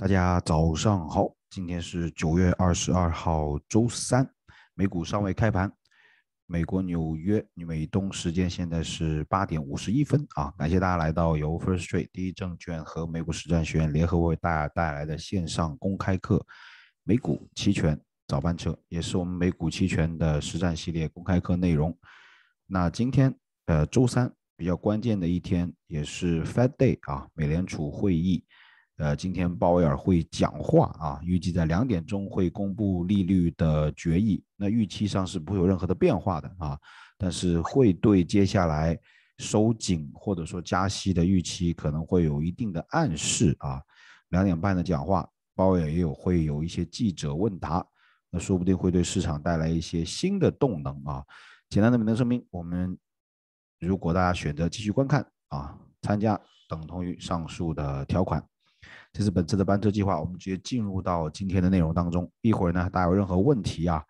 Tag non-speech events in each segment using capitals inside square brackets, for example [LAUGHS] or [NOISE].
大家早上好，今天是九月二十二号，周三，美股尚未开盘。美国纽约、纽、美东时间现在是八点五十一分啊。感谢大家来到由 First Street 第一证券和美股实战学院联合为大家带来的线上公开课——美股期权早班车，也是我们美股期权的实战系列公开课内容。那今天，呃，周三比较关键的一天，也是 Fed Day 啊，美联储会议。呃，今天鲍威尔会讲话啊，预计在两点钟会公布利率的决议。那预期上是不会有任何的变化的啊，但是会对接下来收紧或者说加息的预期可能会有一定的暗示啊。两点半的讲话，鲍威尔也有会有一些记者问答，那说不定会对市场带来一些新的动能啊。简单的免责声明，我们如果大家选择继续观看啊，参加等同于上述的条款。这是本次的班车计划，我们直接进入到今天的内容当中。一会儿呢，大家有任何问题啊，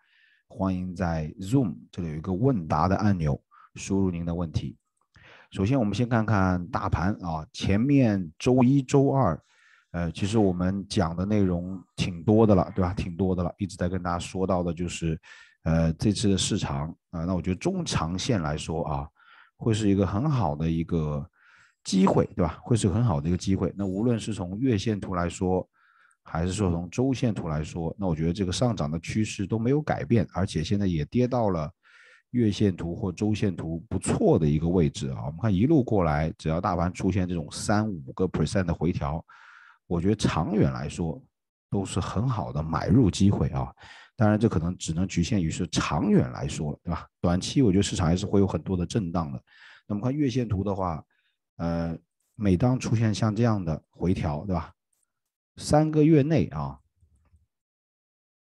欢迎在 Zoom 这里有一个问答的按钮，输入您的问题。首先，我们先看看大盘啊，前面周一周二，呃，其实我们讲的内容挺多的了，对吧？挺多的了，一直在跟大家说到的就是，呃，这次的市场啊，那我觉得中长线来说啊，会是一个很好的一个。机会对吧？会是很好的一个机会。那无论是从月线图来说，还是说从周线图来说，那我觉得这个上涨的趋势都没有改变，而且现在也跌到了月线图或周线图不错的一个位置啊。我们看一路过来，只要大盘出现这种三五个 percent 的回调，我觉得长远来说都是很好的买入机会啊。当然，这可能只能局限于是长远来说，对吧？短期我觉得市场还是会有很多的震荡的。那我们看月线图的话。呃，每当出现像这样的回调，对吧？三个月内啊，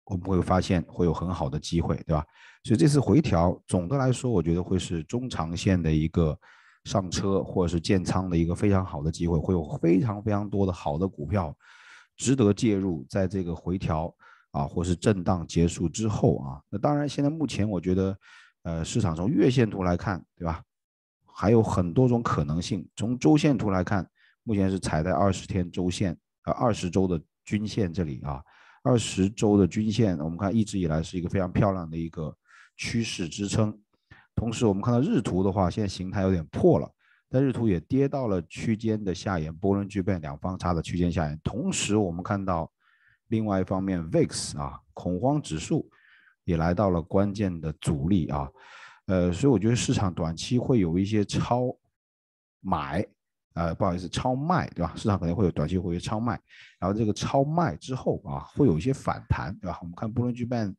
我们会发现会有很好的机会，对吧？所以这次回调，总的来说，我觉得会是中长线的一个上车或者是建仓的一个非常好的机会，会有非常非常多的好的股票值得介入。在这个回调啊，或是震荡结束之后啊，那当然，现在目前我觉得，呃，市场从月线图来看，对吧？还有很多种可能性。从周线图来看，目前是踩在二十天周线、呃二十周的均线这里啊。二十周的均线，我们看一直以来是一个非常漂亮的一个趋势支撑。同时，我们看到日图的话，现在形态有点破了，但日图也跌到了区间的下沿，波轮具备两方差的区间下沿。同时，我们看到另外一方面，VIX 啊恐慌指数也来到了关键的阻力啊。呃，所以我觉得市场短期会有一些超买，呃，不好意思，超卖，对吧？市场可能会有短期有超卖，然后这个超卖之后啊，会有一些反弹，对吧？我们看布伦杰曼，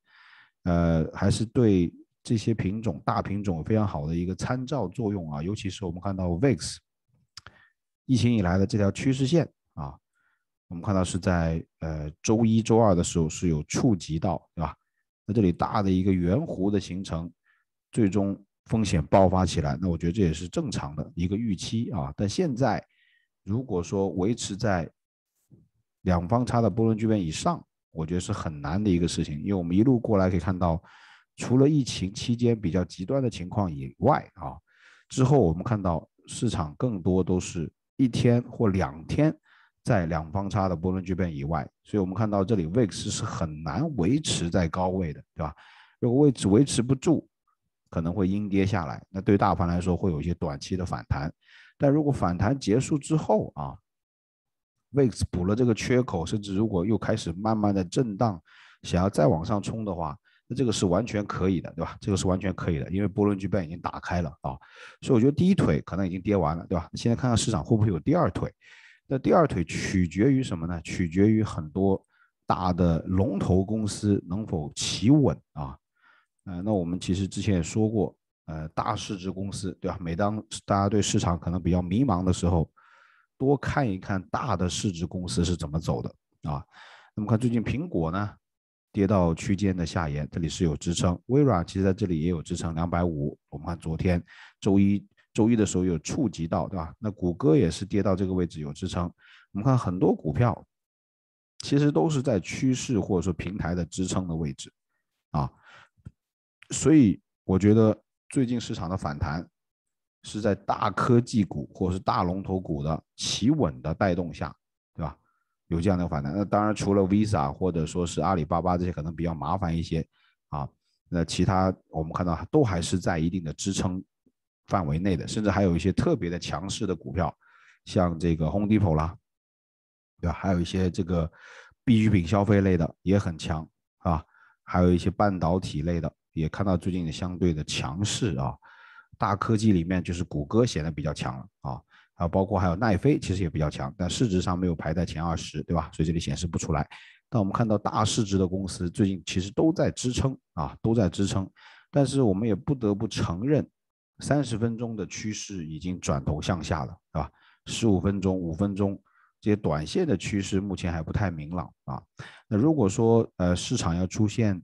呃，还是对这些品种、大品种有非常好的一个参照作用啊，尤其是我们看到 VIX，疫情以来的这条趋势线啊，我们看到是在呃周一周二的时候是有触及到，对吧？那这里大的一个圆弧的形成。最终风险爆发起来，那我觉得这也是正常的一个预期啊。但现在，如果说维持在两方差的波轮聚变以上，我觉得是很难的一个事情，因为我们一路过来可以看到，除了疫情期间比较极端的情况以外啊，之后我们看到市场更多都是一天或两天在两方差的波轮聚变以外，所以我们看到这里 VIX 是很难维持在高位的，对吧？如果位置维持不住，可能会阴跌下来，那对大盘来说会有一些短期的反弹，但如果反弹结束之后啊，未补了这个缺口，甚至如果又开始慢慢的震荡，想要再往上冲的话，那这个是完全可以的，对吧？这个是完全可以的，因为波轮巨变已经打开了啊，所以我觉得第一腿可能已经跌完了，对吧？现在看看市场会不会有第二腿，那第二腿取决于什么呢？取决于很多大的龙头公司能否企稳啊。呃，那我们其实之前也说过，呃，大市值公司，对吧？每当大家对市场可能比较迷茫的时候，多看一看大的市值公司是怎么走的啊。那么看最近苹果呢，跌到区间的下沿，这里是有支撑。微软其实在这里也有支撑，两百五。我们看昨天周一周一的时候有触及到，对吧？那谷歌也是跌到这个位置有支撑。我们看很多股票，其实都是在趋势或者说平台的支撑的位置啊。所以我觉得最近市场的反弹是在大科技股或者是大龙头股的企稳的带动下，对吧？有这样的反弹。那当然除了 Visa 或者说是阿里巴巴这些可能比较麻烦一些啊，那其他我们看到都还是在一定的支撑范围内的，甚至还有一些特别的强势的股票，像这个 Home Depot 啦，对吧？还有一些这个必需品消费类的也很强啊，还有一些半导体类的。也看到最近相对的强势啊，大科技里面就是谷歌显得比较强了啊，还有包括还有奈飞其实也比较强，但市值上没有排在前二十，对吧？所以这里显示不出来。但我们看到大市值的公司最近其实都在支撑啊，都在支撑。但是我们也不得不承认，三十分钟的趋势已经转头向下了，对吧？十五分钟、五分钟这些短线的趋势目前还不太明朗啊。那如果说呃市场要出现，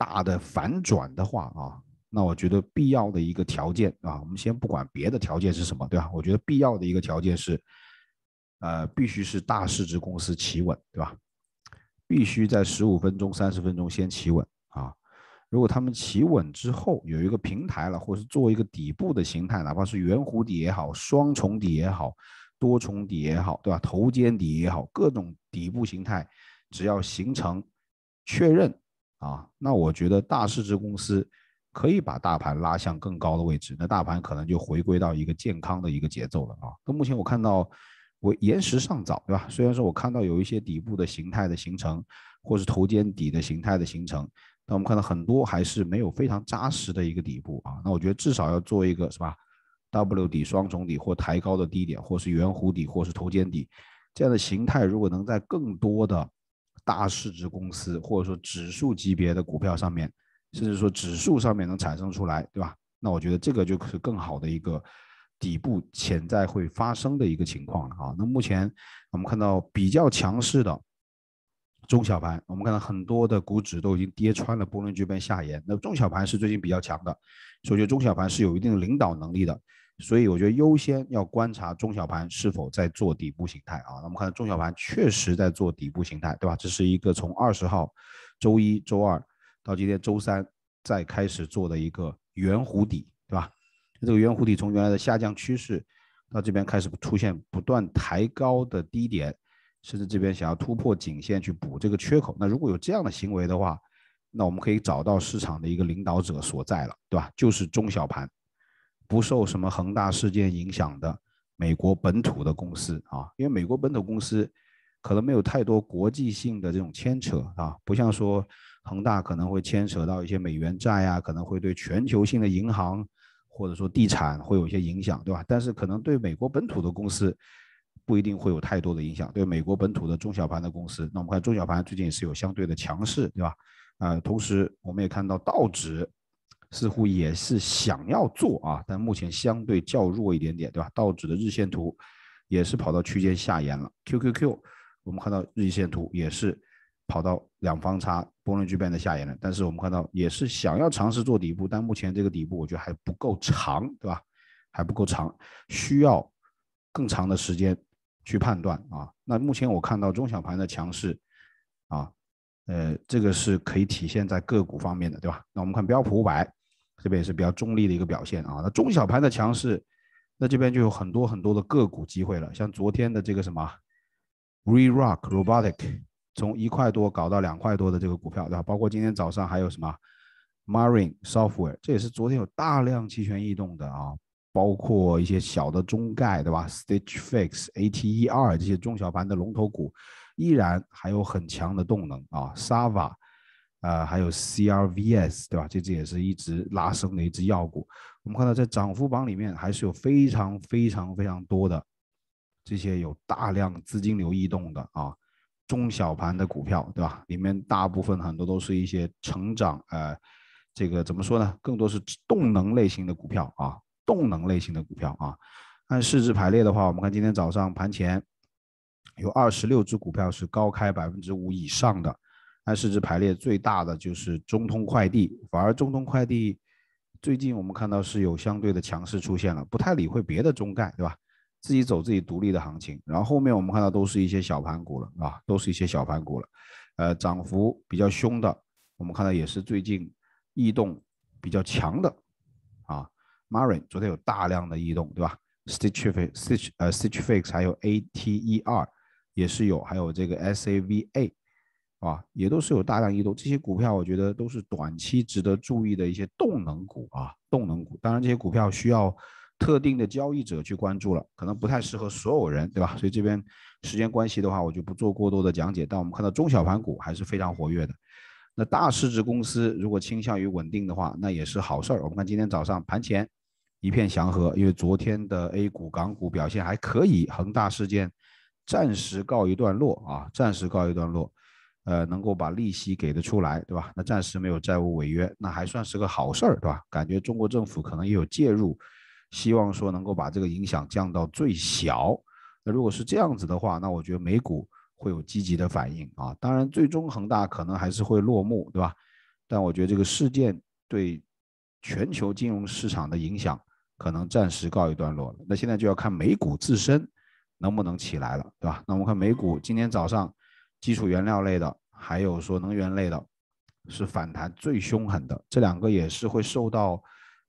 大的反转的话啊，那我觉得必要的一个条件啊，我们先不管别的条件是什么，对吧？我觉得必要的一个条件是，呃，必须是大市值公司企稳，对吧？必须在十五分钟、三十分钟先企稳啊。如果他们企稳之后有一个平台了，或是做一个底部的形态，哪怕是圆弧底也好，双重底也好，多重底也好，对吧？头肩底也好，各种底部形态，只要形成确认。啊，那我觉得大市值公司可以把大盘拉向更高的位置，那大盘可能就回归到一个健康的一个节奏了啊。那目前我看到，我延时尚早，对吧？虽然说我看到有一些底部的形态的形成，或是头肩底的形态的形成，但我们看到很多还是没有非常扎实的一个底部啊。那我觉得至少要做一个是吧，W 底、双重底或抬高的低点，或是圆弧底，或是头肩底这样的形态，如果能在更多的。大市值公司，或者说指数级别的股票上面，甚至说指数上面能产生出来，对吧？那我觉得这个就是更好的一个底部潜在会发生的一个情况了啊。那目前我们看到比较强势的中小盘，我们看到很多的股指都已经跌穿了波轮这边下沿，那中小盘是最近比较强的，所以就中小盘是有一定领导能力的。所以我觉得优先要观察中小盘是否在做底部形态啊。那我们看到中小盘确实在做底部形态，对吧？这是一个从二十号周一周二到今天周三再开始做的一个圆弧底，对吧？这个圆弧底从原来的下降趋势到这边开始出现不断抬高的低点，甚至这边想要突破颈线去补这个缺口。那如果有这样的行为的话，那我们可以找到市场的一个领导者所在了，对吧？就是中小盘。不受什么恒大事件影响的美国本土的公司啊，因为美国本土公司可能没有太多国际性的这种牵扯啊，不像说恒大可能会牵扯到一些美元债啊，可能会对全球性的银行或者说地产会有一些影响，对吧？但是可能对美国本土的公司不一定会有太多的影响。对美国本土的中小盘的公司，那我们看中小盘最近也是有相对的强势，对吧？啊，同时我们也看到道指。似乎也是想要做啊，但目前相对较弱一点点，对吧？道指的日线图也是跑到区间下沿了。Q Q Q，我们看到日线图也是跑到两方差波轮距变的下沿了。但是我们看到也是想要尝试做底部，但目前这个底部我觉得还不够长，对吧？还不够长，需要更长的时间去判断啊。那目前我看到中小盘的强势啊，呃，这个是可以体现在个股方面的，对吧？那我们看标普五百。这边也是比较中立的一个表现啊，那中小盘的强势，那这边就有很多很多的个股机会了。像昨天的这个什么，ReRock r o b o t i c 从一块多搞到两块多的这个股票，对吧？包括今天早上还有什么，Marine Software，这也是昨天有大量期权异动的啊。包括一些小的中概，对吧？Stitch Fix、ATER 这些中小盘的龙头股，依然还有很强的动能啊。Sava。啊，还有 CRVS，对吧？这只也是一直拉升的一只药股。我们看到在涨幅榜里面，还是有非常非常非常多的这些有大量资金流异动的啊，中小盘的股票，对吧？里面大部分很多都是一些成长，呃，这个怎么说呢？更多是动能类型的股票啊，动能类型的股票啊。按市值排列的话，我们看今天早上盘前有二十六只股票是高开百分之五以上的。市值排列最大的就是中通快递，反而中通快递最近我们看到是有相对的强势出现了，不太理会别的中概，对吧？自己走自己独立的行情。然后后面我们看到都是一些小盘股了啊，都是一些小盘股了。呃，涨幅比较凶的，我们看到也是最近异动比较强的啊。Marin 昨天有大量的异动，对吧？Stitchfix、Stitch 呃 Stitchfix 还有 ATER 也是有，还有这个 SAVA。啊，也都是有大量异动，这些股票我觉得都是短期值得注意的一些动能股啊，动能股。当然，这些股票需要特定的交易者去关注了，可能不太适合所有人，对吧？所以这边时间关系的话，我就不做过多的讲解。但我们看到中小盘股还是非常活跃的，那大市值公司如果倾向于稳定的话，那也是好事儿。我们看今天早上盘前一片祥和，因为昨天的 A 股港股表现还可以，恒大事件暂时告一段落啊，暂时告一段落。呃，能够把利息给得出来，对吧？那暂时没有债务违约，那还算是个好事儿，对吧？感觉中国政府可能也有介入，希望说能够把这个影响降到最小。那如果是这样子的话，那我觉得美股会有积极的反应啊。当然，最终恒大可能还是会落幕，对吧？但我觉得这个事件对全球金融市场的影响可能暂时告一段落了。那现在就要看美股自身能不能起来了，对吧？那我们看美股今天早上。基础原料类的，还有说能源类的，是反弹最凶狠的。这两个也是会受到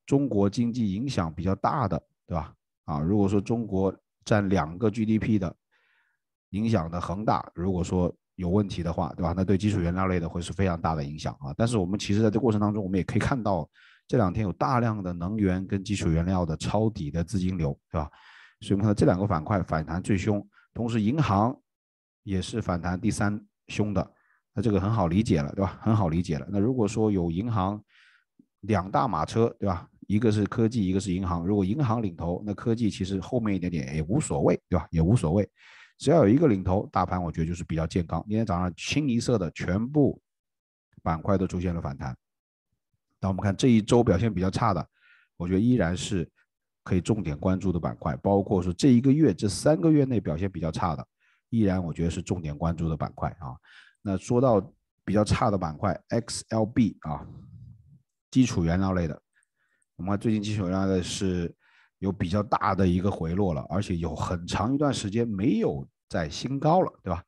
中国经济影响比较大的，对吧？啊，如果说中国占两个 GDP 的影响的恒大，如果说有问题的话，对吧？那对基础原料类的会是非常大的影响啊。但是我们其实在这过程当中，我们也可以看到，这两天有大量的能源跟基础原料的抄底的资金流，对吧？所以我们看到这两个板块反弹最凶，同时银行。也是反弹第三凶的，那这个很好理解了，对吧？很好理解了。那如果说有银行两大马车，对吧？一个是科技，一个是银行。如果银行领头，那科技其实后面一点点也无所谓，对吧？也无所谓，只要有一个领头，大盘我觉得就是比较健康。今天早上清一色的全部板块都出现了反弹。那我们看这一周表现比较差的，我觉得依然是可以重点关注的板块，包括说这一个月这三个月内表现比较差的。依然我觉得是重点关注的板块啊。那说到比较差的板块，XLB 啊，基础原料类的，我们看最近基础原料的是有比较大的一个回落了，而且有很长一段时间没有在新高了，对吧？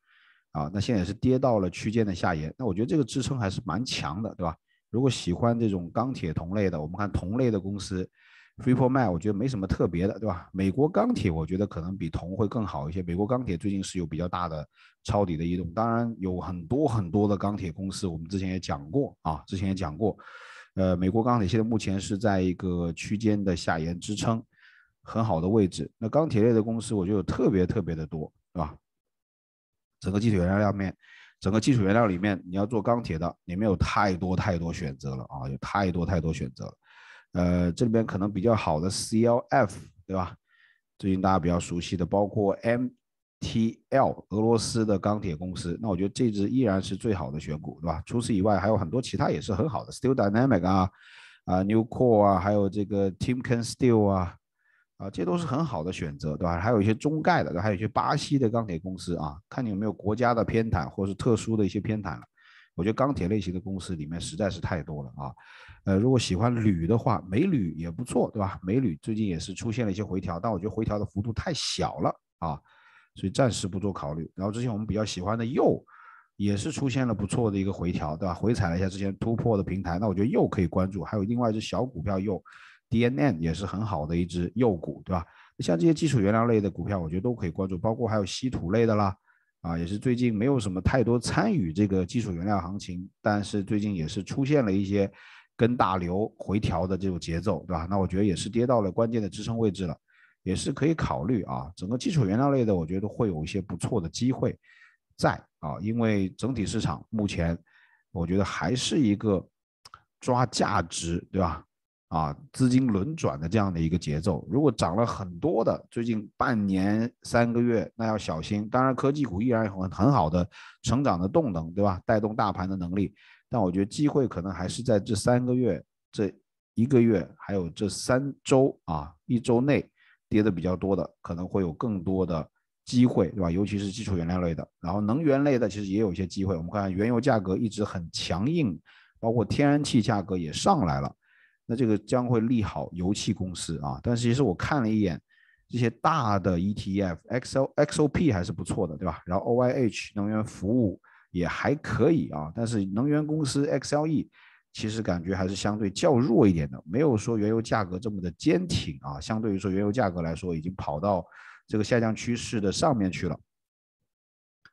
啊，那现在是跌到了区间的下沿，那我觉得这个支撑还是蛮强的，对吧？如果喜欢这种钢铁同类的，我们看同类的公司。f r e o Man，我觉得没什么特别的，对吧？美国钢铁，我觉得可能比铜会更好一些。美国钢铁最近是有比较大的抄底的移动，当然有很多很多的钢铁公司，我们之前也讲过啊，之前也讲过。呃，美国钢铁现在目前是在一个区间的下沿支撑，很好的位置。那钢铁类的公司，我觉得特别特别的多，是吧？整个基础原料面，整个基础原料里面，你要做钢铁的，里面有太多太多选择了啊，有太多太多选择了。呃，这里面可能比较好的 CLF，对吧？最近大家比较熟悉的，包括 MTL 俄罗斯的钢铁公司，那我觉得这只依然是最好的选股，对吧？除此以外，还有很多其他也是很好的，Steel Dynamic 啊，啊 New Core 啊，还有这个 Timken Steel 啊，啊，这都是很好的选择，对吧？还有一些中概的，还有一些巴西的钢铁公司啊，看你有没有国家的偏袒或者是特殊的一些偏袒了。我觉得钢铁类型的公司里面实在是太多了啊。呃，如果喜欢铝的话，镁铝也不错，对吧？镁铝最近也是出现了一些回调，但我觉得回调的幅度太小了啊，所以暂时不做考虑。然后之前我们比较喜欢的铀，也是出现了不错的一个回调，对吧？回踩了一下之前突破的平台，那我觉得铀可以关注。还有另外一只小股票铀 D N N 也是很好的一只铀股，对吧？像这些基础原料类的股票，我觉得都可以关注，包括还有稀土类的啦，啊，也是最近没有什么太多参与这个基础原料行情，但是最近也是出现了一些。跟大流回调的这种节奏，对吧？那我觉得也是跌到了关键的支撑位置了，也是可以考虑啊。整个基础原料类的，我觉得会有一些不错的机会，在啊，因为整体市场目前，我觉得还是一个抓价值，对吧？啊，资金轮转的这样的一个节奏。如果涨了很多的，最近半年三个月，那要小心。当然，科技股依然很很好的成长的动能，对吧？带动大盘的能力。但我觉得机会可能还是在这三个月、这一个月，还有这三周啊，一周内跌的比较多的，可能会有更多的机会，对吧？尤其是基础原料类的，然后能源类的其实也有一些机会。我们看原油价格一直很强硬，包括天然气价格也上来了，那这个将会利好油气公司啊。但是其实我看了一眼这些大的 ETF，XO XOP 还是不错的，对吧？然后 OYH 能源服务。也还可以啊，但是能源公司 XLE 其实感觉还是相对较弱一点的，没有说原油价格这么的坚挺啊。相对于说原油价格来说，已经跑到这个下降趋势的上面去了。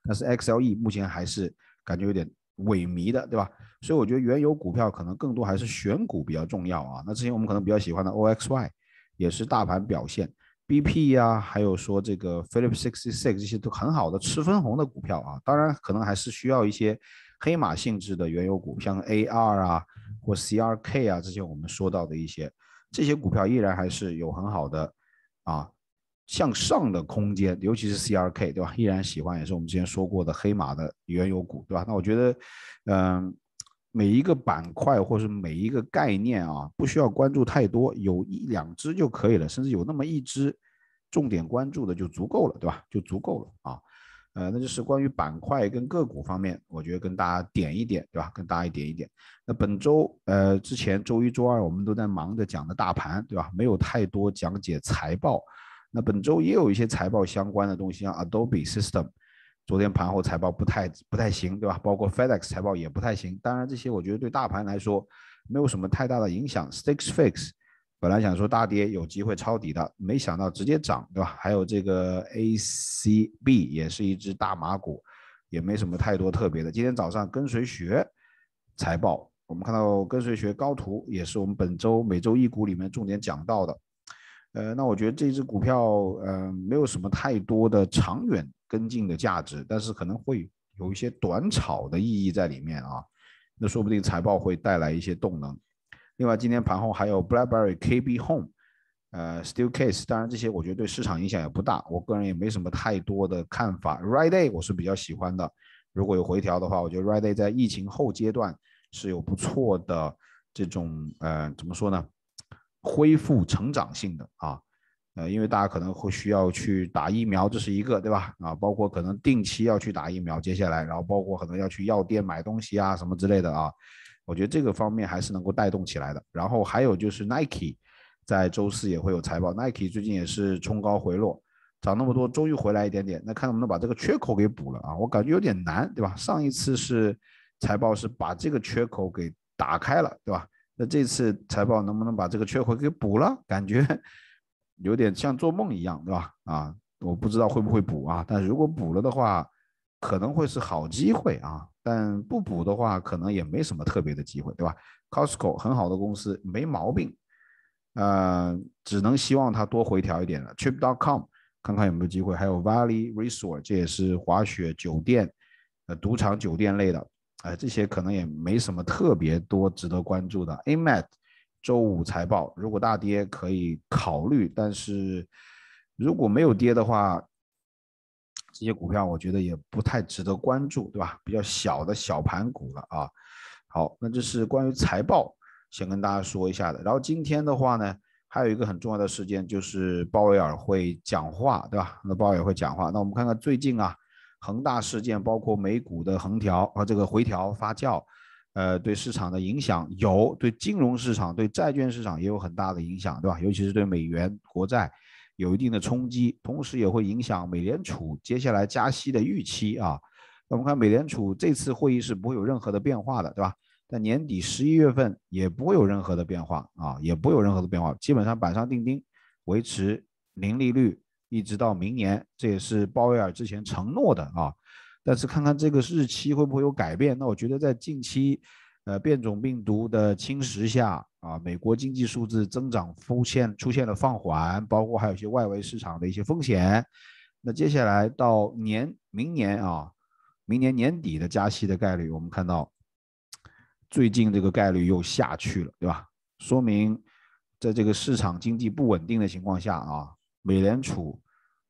但是 XLE 目前还是感觉有点萎靡的，对吧？所以我觉得原油股票可能更多还是选股比较重要啊。那之前我们可能比较喜欢的 OXY 也是大盘表现。B P 呀，还有说这个 Philip sixty six 这些都很好的吃分红的股票啊，当然可能还是需要一些黑马性质的原油股，像 A R 啊或 C R K 啊，这些我们说到的一些这些股票依然还是有很好的啊向上的空间，尤其是 C R K 对吧？依然喜欢也是我们之前说过的黑马的原油股对吧？那我觉得，嗯。每一个板块或者是每一个概念啊，不需要关注太多，有一两只就可以了，甚至有那么一只重点关注的就足够了，对吧？就足够了啊。呃，那就是关于板块跟个股方面，我觉得跟大家点一点，对吧？跟大家点一点。那本周呃之前周一、周二我们都在忙着讲的大盘，对吧？没有太多讲解财报。那本周也有一些财报相关的东西像 a d o b e System。昨天盘后财报不太不太行，对吧？包括 FedEx 财报也不太行。当然，这些我觉得对大盘来说没有什么太大的影响。Sticks Fix 本来想说大跌有机会抄底的，没想到直接涨，对吧？还有这个 ACB 也是一只大麻股，也没什么太多特别的。今天早上跟随学财报，我们看到跟随学高图也是我们本周每周一股里面重点讲到的。呃，那我觉得这只股票，呃，没有什么太多的长远跟进的价值，但是可能会有一些短炒的意义在里面啊。那说不定财报会带来一些动能。另外，今天盘后还有 BlackBerry KB Home，呃，Steelcase，当然这些我觉得对市场影响也不大，我个人也没什么太多的看法。r t d a y 我是比较喜欢的，如果有回调的话，我觉得 r t d a y 在疫情后阶段是有不错的这种，呃，怎么说呢？恢复成长性的啊，呃，因为大家可能会需要去打疫苗，这是一个对吧？啊，包括可能定期要去打疫苗，接下来，然后包括可能要去药店买东西啊什么之类的啊，我觉得这个方面还是能够带动起来的。然后还有就是 Nike，在周四也会有财报，Nike 最近也是冲高回落，涨那么多终于回来一点点，那看能不能把这个缺口给补了啊？我感觉有点难，对吧？上一次是财报是把这个缺口给打开了，对吧？那这次财报能不能把这个缺口给补了？感觉 [LAUGHS] 有点像做梦一样，对吧？啊，我不知道会不会补啊。但如果补了的话，可能会是好机会啊。但不补的话，可能也没什么特别的机会，对吧？Costco 很好的公司，没毛病。啊，只能希望它多回调一点了。Trip.com 看看有没有机会。还有 Valley Resort，这也是滑雪酒店、呃，赌场酒店类的。哎，这些可能也没什么特别多值得关注的。AMAT 周五财报，如果大跌可以考虑，但是如果没有跌的话，这些股票我觉得也不太值得关注，对吧？比较小的小盘股了啊。好，那这是关于财报，先跟大家说一下的。然后今天的话呢，还有一个很重要的事件就是鲍威尔会讲话，对吧？那鲍威尔会讲话，那我们看看最近啊。恒大事件包括美股的横调啊，这个回调发酵，呃，对市场的影响有，对金融市场、对债券市场也有很大的影响，对吧？尤其是对美元国债有一定的冲击，同时也会影响美联储接下来加息的预期啊。那我们看美联储这次会议是不会有任何的变化的，对吧？在年底十一月份也不会有任何的变化啊，也不会有任何的变化，基本上板上钉钉，维持零利率。一直到明年，这也是鲍威尔之前承诺的啊。但是看看这个日期会不会有改变？那我觉得在近期，呃，变种病毒的侵蚀下啊，美国经济数字增长出现出现了放缓，包括还有一些外围市场的一些风险。那接下来到年明年啊，明年年底的加息的概率，我们看到最近这个概率又下去了，对吧？说明在这个市场经济不稳定的情况下啊。美联储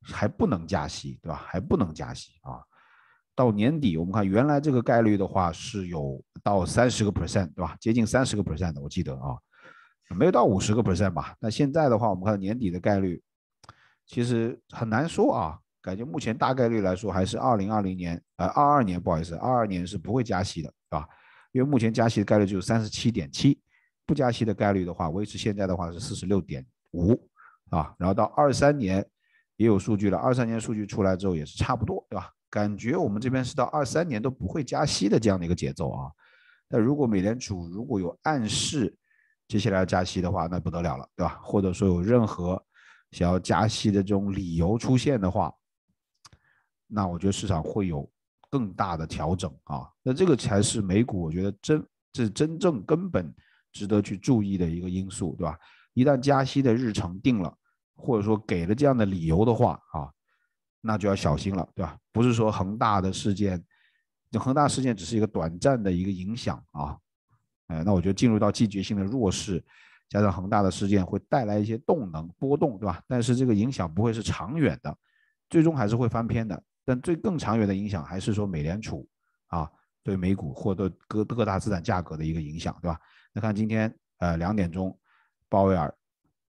还不能加息，对吧？还不能加息啊！到年底，我们看原来这个概率的话是有到三十个 percent，对吧？接近三十个 percent 的，我记得啊，没有到五十个 percent 吧？那现在的话，我们看到年底的概率其实很难说啊，感觉目前大概率来说还是二零二零年，呃，二二年不好意思，二二年是不会加息的，对吧？因为目前加息的概率只有三十七点七，不加息的概率的话，维持现在的话是四十六点五。啊，然后到二三年也有数据了，二三年数据出来之后也是差不多，对吧？感觉我们这边是到二三年都不会加息的这样的一个节奏啊。那如果美联储如果有暗示接下来要加息的话，那不得了了，对吧？或者说有任何想要加息的这种理由出现的话，那我觉得市场会有更大的调整啊。那这个才是美股，我觉得真这是真正根本值得去注意的一个因素，对吧？一旦加息的日程定了。或者说给了这样的理由的话啊，那就要小心了，对吧？不是说恒大的事件，就恒大事件只是一个短暂的一个影响啊，哎，那我觉得进入到季节性的弱势，加上恒大的事件会带来一些动能波动，对吧？但是这个影响不会是长远的，最终还是会翻篇的。但最更长远的影响还是说美联储啊对美股或者各各大资产价格的一个影响，对吧？那看今天呃两点钟，鲍威尔。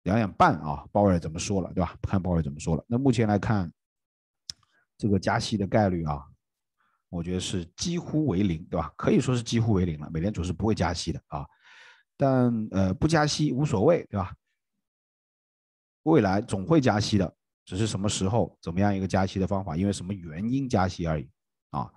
两点半啊，鲍威尔怎么说了，对吧？看鲍威尔怎么说了。那目前来看，这个加息的概率啊，我觉得是几乎为零，对吧？可以说是几乎为零了。美联储是不会加息的啊，但呃，不加息无所谓，对吧？未来总会加息的，只是什么时候、怎么样一个加息的方法，因为什么原因加息而已啊。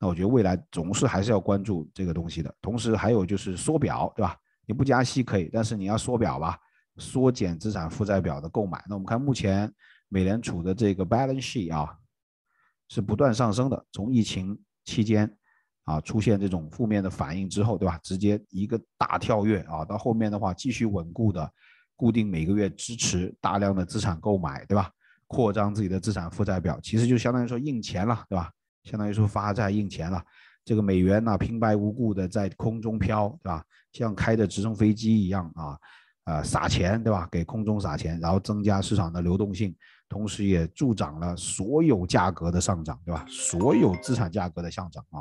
那我觉得未来总是还是要关注这个东西的。同时还有就是缩表，对吧？你不加息可以，但是你要缩表吧。缩减资产负债表的购买，那我们看目前美联储的这个 balance sheet 啊，是不断上升的。从疫情期间啊出现这种负面的反应之后，对吧？直接一个大跳跃啊，到后面的话继续稳固的固定每个月支持大量的资产购买，对吧？扩张自己的资产负债表，其实就相当于说印钱了，对吧？相当于说发债印钱了。这个美元呢，平白无故的在空中飘，对吧？像开着直升飞机一样啊。啊，撒钱，对吧？给空中撒钱，然后增加市场的流动性，同时也助长了所有价格的上涨，对吧？所有资产价格的上涨啊，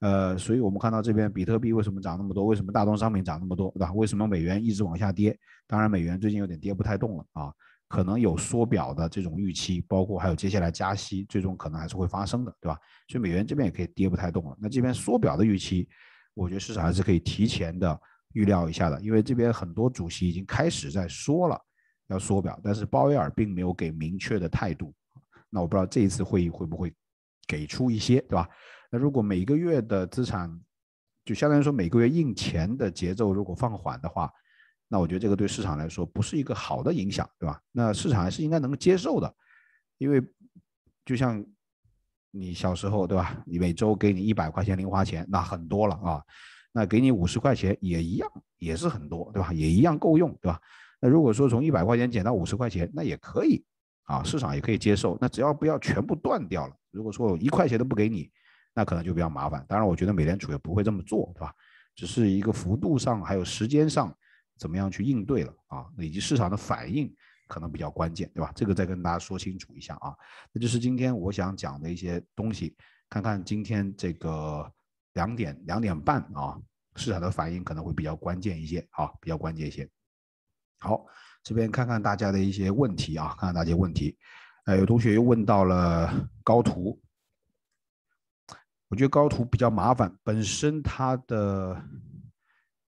呃，所以我们看到这边比特币为什么涨那么多？为什么大宗商品涨那么多，对吧？为什么美元一直往下跌？当然，美元最近有点跌不太动了啊，可能有缩表的这种预期，包括还有接下来加息，最终可能还是会发生的，对吧？所以美元这边也可以跌不太动了。那这边缩表的预期，我觉得市场还是可以提前的。预料一下的，因为这边很多主席已经开始在说了要缩表，但是鲍威尔并没有给明确的态度。那我不知道这一次会议会不会给出一些，对吧？那如果每个月的资产就相当于说每个月印钱的节奏如果放缓的话，那我觉得这个对市场来说不是一个好的影响，对吧？那市场还是应该能够接受的，因为就像你小时候，对吧？你每周给你一百块钱零花钱，那很多了啊。那给你五十块钱也一样，也是很多，对吧？也一样够用，对吧？那如果说从一百块钱减到五十块钱，那也可以啊，市场也可以接受。那只要不要全部断掉了。如果说一块钱都不给你，那可能就比较麻烦。当然，我觉得美联储也不会这么做，对吧？只是一个幅度上还有时间上，怎么样去应对了啊？以及市场的反应可能比较关键，对吧？这个再跟大家说清楚一下啊。那就是今天我想讲的一些东西，看看今天这个。两点两点半啊，市场的反应可能会比较关键一些啊，比较关键一些。好，这边看看大家的一些问题啊，看看大家问题。呃，有同学又问到了高图，我觉得高图比较麻烦，本身它的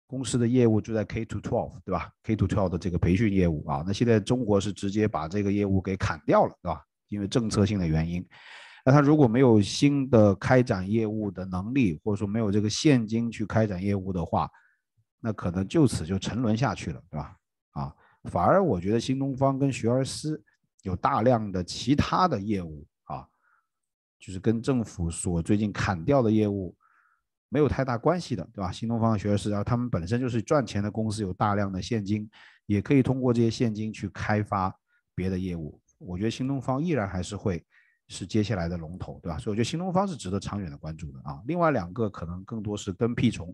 公司的业务就在 K to twelve 对吧？K to twelve 的这个培训业务啊，那现在中国是直接把这个业务给砍掉了对吧？因为政策性的原因。那他如果没有新的开展业务的能力，或者说没有这个现金去开展业务的话，那可能就此就沉沦下去了，对吧？啊，反而我觉得新东方跟学而思有大量的其他的业务啊，就是跟政府所最近砍掉的业务没有太大关系的，对吧？新东方、学而思，然后他们本身就是赚钱的公司，有大量的现金，也可以通过这些现金去开发别的业务。我觉得新东方依然还是会。是接下来的龙头，对吧？所以我觉得新东方是值得长远的关注的啊。另外两个可能更多是跟屁虫，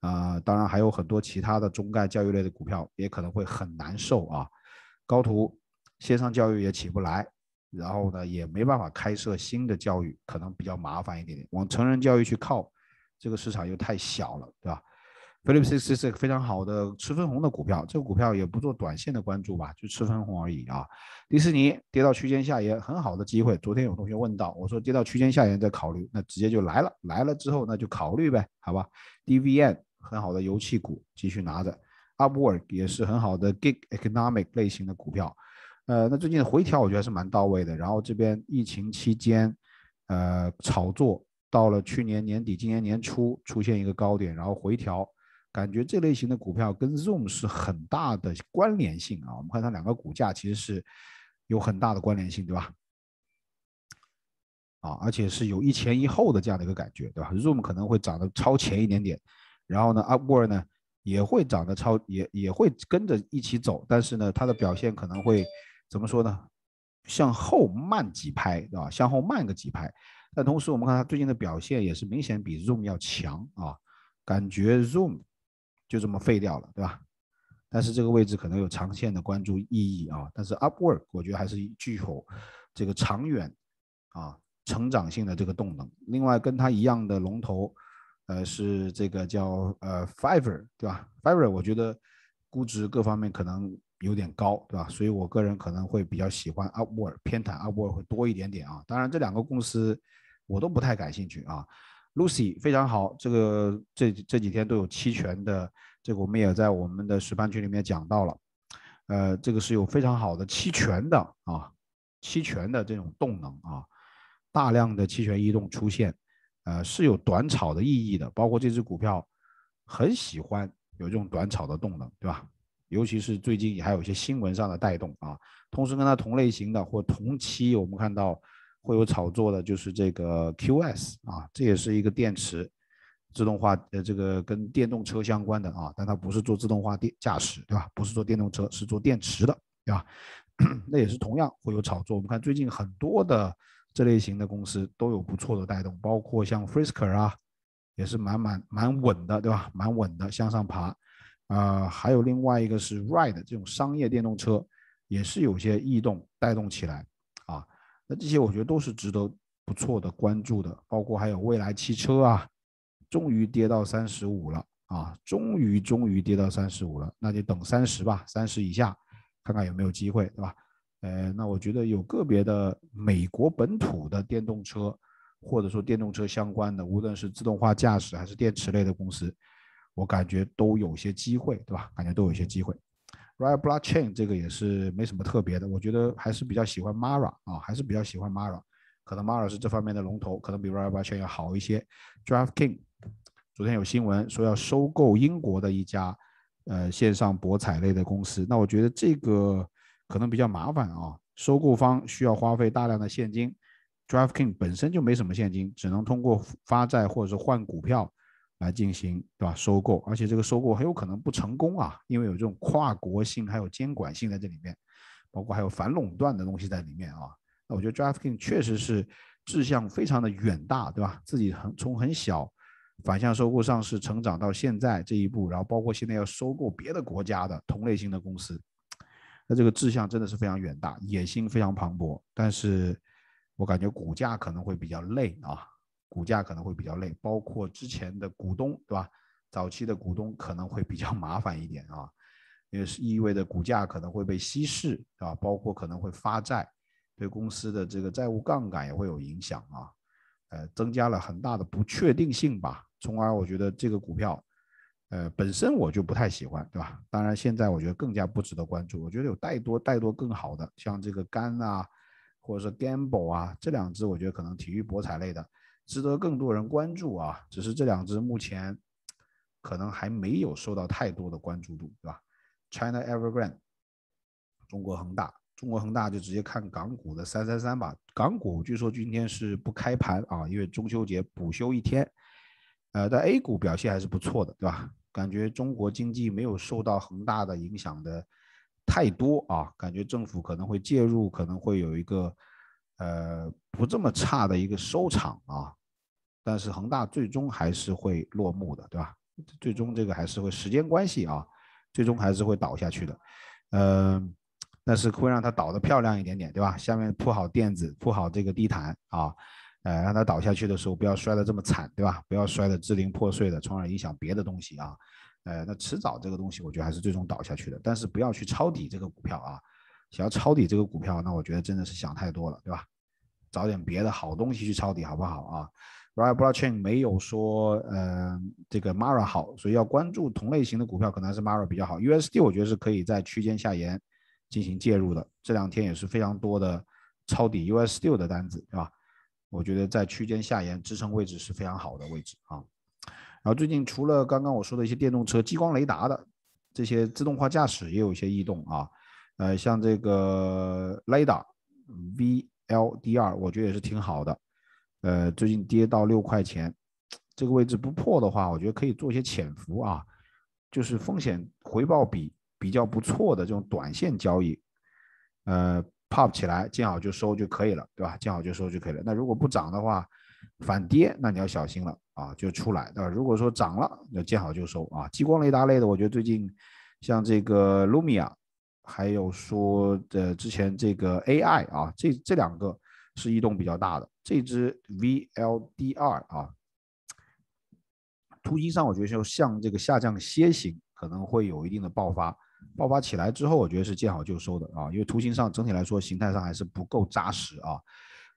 啊，当然还有很多其他的中概教育类的股票也可能会很难受啊。高途线上教育也起不来，然后呢也没办法开设新的教育，可能比较麻烦一点点，往成人教育去靠，这个市场又太小了，对吧？菲利普斯是个非常好的吃分红的股票，这个股票也不做短线的关注吧，就吃分红而已啊。迪士尼跌到区间下沿，很好的机会。昨天有同学问到，我说跌到区间下沿再考虑，那直接就来了，来了之后那就考虑呗，好吧。D V N 很好的油气股继续拿着，Upwork 也是很好的 Gig Economic 类型的股票，呃，那最近的回调我觉得还是蛮到位的。然后这边疫情期间，呃，炒作到了去年年底、今年年初出现一个高点，然后回调。感觉这类型的股票跟 Zoom 是很大的关联性啊，我们看它两个股价其实是有很大的关联性，对吧？啊，而且是有一前一后的这样的一个感觉，对吧？Zoom 可能会涨得超前一点点，然后呢，Upward 呢也会涨得超，也也会跟着一起走，但是呢，它的表现可能会怎么说呢？向后慢几拍，对吧？向后慢个几拍。但同时，我们看它最近的表现也是明显比 Zoom 要强啊，感觉 Zoom。就这么废掉了，对吧？但是这个位置可能有长线的关注意义啊。但是 Upwork 我觉得还是具有这个长远啊成长性的这个动能。另外跟它一样的龙头，呃，是这个叫呃 Fiverr，对吧？Fiverr 我觉得估值各方面可能有点高，对吧？所以我个人可能会比较喜欢 Upwork，偏袒 Upwork 会多一点点啊。当然这两个公司我都不太感兴趣啊。Lucy 非常好，这个这这几天都有期权的，这个我们也在我们的实盘群里面讲到了，呃，这个是有非常好的期权的啊，期权的这种动能啊，大量的期权异动出现，呃，是有短炒的意义的，包括这只股票，很喜欢有这种短炒的动能，对吧？尤其是最近还有一些新闻上的带动啊，同时跟它同类型的或同期，我们看到。会有炒作的，就是这个 QS 啊，这也是一个电池自动化，呃，这个跟电动车相关的啊，但它不是做自动化电驾驶，对吧？不是做电动车，是做电池的，对吧？[CLEARS THROAT] 那也是同样会有炒作。我们看最近很多的这类型的公司都有不错的带动，包括像 Fisker r 啊，也是蛮蛮蛮稳的，对吧？蛮稳的向上爬啊，还有另外一个是 Ride 这种商业电动车，也是有些异动带动起来。那这些我觉得都是值得不错的关注的，包括还有未来汽车啊，终于跌到三十五了啊，终于终于跌到三十五了，那就等三十吧，三十以下看看有没有机会，对吧？呃，那我觉得有个别的美国本土的电动车，或者说电动车相关的，无论是自动化驾驶还是电池类的公司，我感觉都有些机会，对吧？感觉都有些机会。Riot Blockchain 这个也是没什么特别的，我觉得还是比较喜欢 m a r a 啊，还是比较喜欢 m a r a 可能 Marra 是这方面的龙头，可能比 Riot Blockchain 要好一些。DraftKings 昨天有新闻说要收购英国的一家呃线上博彩类的公司，那我觉得这个可能比较麻烦啊，收购方需要花费大量的现金，DraftKings 本身就没什么现金，只能通过发债或者是换股票。来进行对吧收购，而且这个收购很有可能不成功啊，因为有这种跨国性，还有监管性在这里面，包括还有反垄断的东西在里面啊。那我觉得 DraftKings 确实是志向非常的远大，对吧？自己很从很小反向收购上市，成长到现在这一步，然后包括现在要收购别的国家的同类型的公司，那这个志向真的是非常远大，野心非常磅礴。但是我感觉股价可能会比较累啊。股价可能会比较累，包括之前的股东，对吧？早期的股东可能会比较 [LAUGHS] 麻烦一点啊，也是意味着股价可能会被稀释，对吧？包括可能会发债，对公司的这个债务杠杆也会有影响啊，呃，增加了很大的不确定性吧。从而我觉得这个股票，呃，本身我就不太喜欢，对吧？当然现在我觉得更加不值得关注，我觉得有带多带多更好的，像这个肝啊，或者是 gamble 啊，这两只我觉得可能体育博彩类的。值得更多人关注啊！只是这两只目前可能还没有受到太多的关注度，对吧？China Evergrande，中国恒大，中国恒大就直接看港股的三三三吧。港股据说今天是不开盘啊，因为中秋节补休一天。呃，但 A 股表现还是不错的，对吧？感觉中国经济没有受到恒大的影响的太多啊，感觉政府可能会介入，可能会有一个呃不这么差的一个收场啊。但是恒大最终还是会落幕的，对吧？最终这个还是会时间关系啊，最终还是会倒下去的。嗯，那是会让它倒得漂亮一点点，对吧？下面铺好垫子，铺好这个地毯啊，呃，让它倒下去的时候不要摔得这么惨，对吧？不要摔得支离破碎的，从而影响别的东西啊。呃，那迟早这个东西我觉得还是最终倒下去的。但是不要去抄底这个股票啊，想要抄底这个股票，那我觉得真的是想太多了，对吧？找点别的好东西去抄底好不好啊？r y b l o c h a i n 没有说，嗯，这个 m a r a 好，所以要关注同类型的股票，可能还是 m a r a 比较好。USD 我觉得是可以在区间下沿进行介入的，这两天也是非常多的抄底 USD 的单子，对吧？我觉得在区间下沿支撑位置是非常好的位置啊。然后最近除了刚刚我说的一些电动车、激光雷达的这些自动化驾驶，也有一些异动啊，呃，像这个 Ladar VLD2，我觉得也是挺好的。呃，最近跌到六块钱，这个位置不破的话，我觉得可以做一些潜伏啊，就是风险回报比比较不错的这种短线交易，呃，pop 起来见好就收就可以了，对吧？见好就收就可以了。那如果不涨的话，反跌那你要小心了啊，就出来。那如果说涨了，那见好就收啊。激光雷达类的，我觉得最近像这个 Lumia，还有说的之前这个 AI 啊，这这两个。是异动比较大的这只 VLDR 啊，图形上我觉得就像这个下降楔形，可能会有一定的爆发，爆发起来之后，我觉得是见好就收的啊，因为图形上整体来说形态上还是不够扎实啊。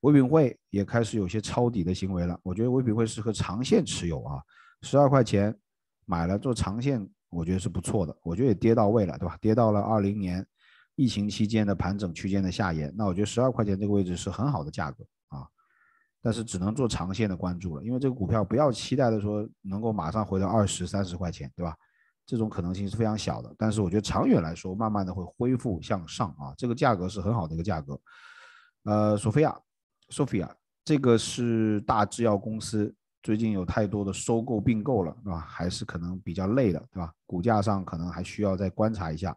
唯品会也开始有些抄底的行为了，我觉得唯品会适合长线持有啊，十二块钱买了做长线，我觉得是不错的，我觉得也跌到位了，对吧？跌到了二零年。疫情期间的盘整区间的下沿，那我觉得十二块钱这个位置是很好的价格啊，但是只能做长线的关注了，因为这个股票不要期待的说能够马上回到二十三十块钱，对吧？这种可能性是非常小的。但是我觉得长远来说，慢慢的会恢复向上啊，这个价格是很好的一个价格。呃，索菲亚，索菲亚这个是大制药公司，最近有太多的收购并购了，对吧？还是可能比较累的，对吧？股价上可能还需要再观察一下，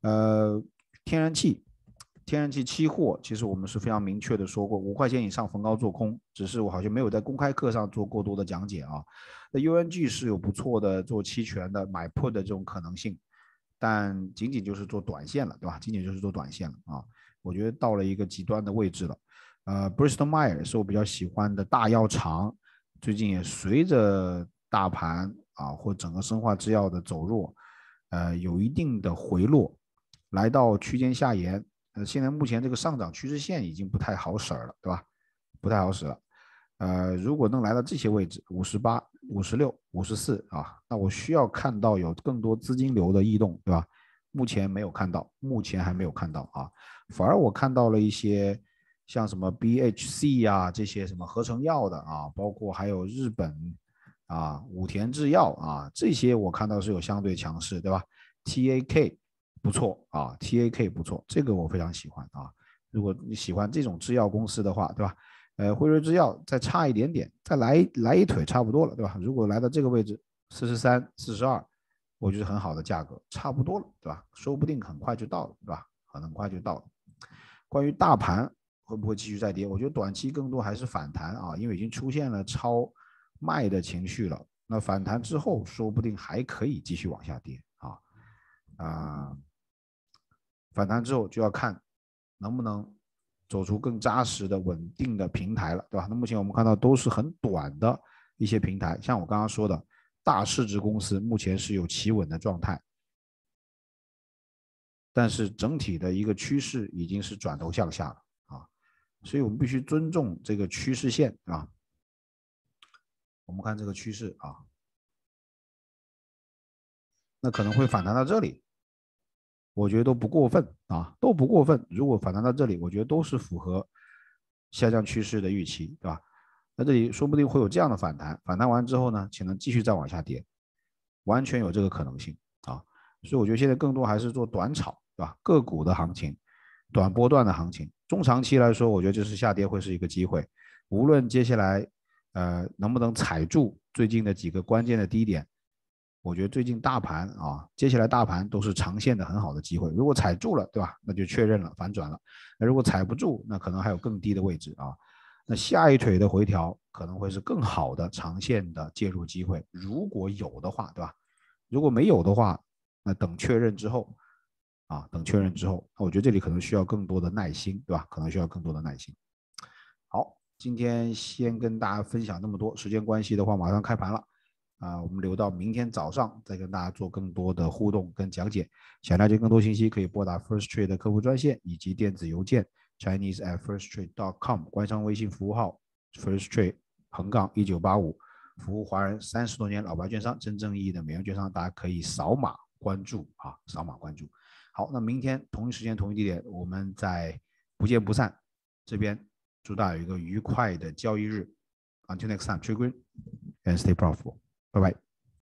呃。天然气，天然气期货，其实我们是非常明确的说过，五块钱以上逢高做空，只是我好像没有在公开课上做过多的讲解啊。那 UNG 是有不错的做期权的买 put 的这种可能性，但仅仅就是做短线了，对吧？仅仅就是做短线了啊。我觉得到了一个极端的位置了。呃，Bristol m y e r 是我比较喜欢的大药厂，最近也随着大盘啊或整个生化制药的走弱，呃，有一定的回落。来到区间下沿，呃，现在目前这个上涨趋势线已经不太好使了，对吧？不太好使了，呃，如果能来到这些位置，五十八、五十六、五十四啊，那我需要看到有更多资金流的异动，对吧？目前没有看到，目前还没有看到啊，反而我看到了一些像什么 BHC 啊这些什么合成药的啊，包括还有日本啊武田制药啊这些，我看到是有相对强势，对吧？TAK。不错啊，T A K 不错，这个我非常喜欢啊。如果你喜欢这种制药公司的话，对吧？呃，辉瑞制药再差一点点，再来来一腿差不多了，对吧？如果来到这个位置，四十三、四十二，我觉得很好的价格，差不多了，对吧？说不定很快就到了，对吧？很快就到了。关于大盘会不会继续再跌，我觉得短期更多还是反弹啊，因为已经出现了超卖的情绪了。那反弹之后，说不定还可以继续往下跌啊啊。反弹之后就要看能不能走出更扎实的、稳定的平台了，对吧？那目前我们看到都是很短的一些平台，像我刚刚说的大市值公司目前是有企稳的状态，但是整体的一个趋势已经是转头向下了啊，所以我们必须尊重这个趋势线啊。我们看这个趋势啊，那可能会反弹到这里。我觉得都不过分啊，都不过分。如果反弹到这里，我觉得都是符合下降趋势的预期，对吧？那这里说不定会有这样的反弹，反弹完之后呢，且能继续再往下跌，完全有这个可能性啊。所以我觉得现在更多还是做短炒，对吧？个股的行情，短波段的行情，中长期来说，我觉得这是下跌会是一个机会。无论接下来呃能不能踩住最近的几个关键的低点。我觉得最近大盘啊，接下来大盘都是长线的很好的机会。如果踩住了，对吧？那就确认了反转了。那如果踩不住，那可能还有更低的位置啊。那下一腿的回调可能会是更好的长线的介入机会，如果有的话，对吧？如果没有的话，那等确认之后啊，等确认之后，那我觉得这里可能需要更多的耐心，对吧？可能需要更多的耐心。好，今天先跟大家分享那么多，时间关系的话，马上开盘了。啊，我们留到明天早上再跟大家做更多的互动跟讲解。想了解更多信息，可以拨打 First Trade 的客服专线以及电子邮件 Chinese@firsttrade.com，at dot 官商微信服务号 First Trade 横杠一九八五，服务华人三十多年老牌券商，真正意义的美元券商，大家可以扫码关注啊，扫码关注。好，那明天同一时间同一地点，我们在不见不散。这边祝大家有一个愉快的交易日。Until next time, trade green and stay profitable. Bye bye.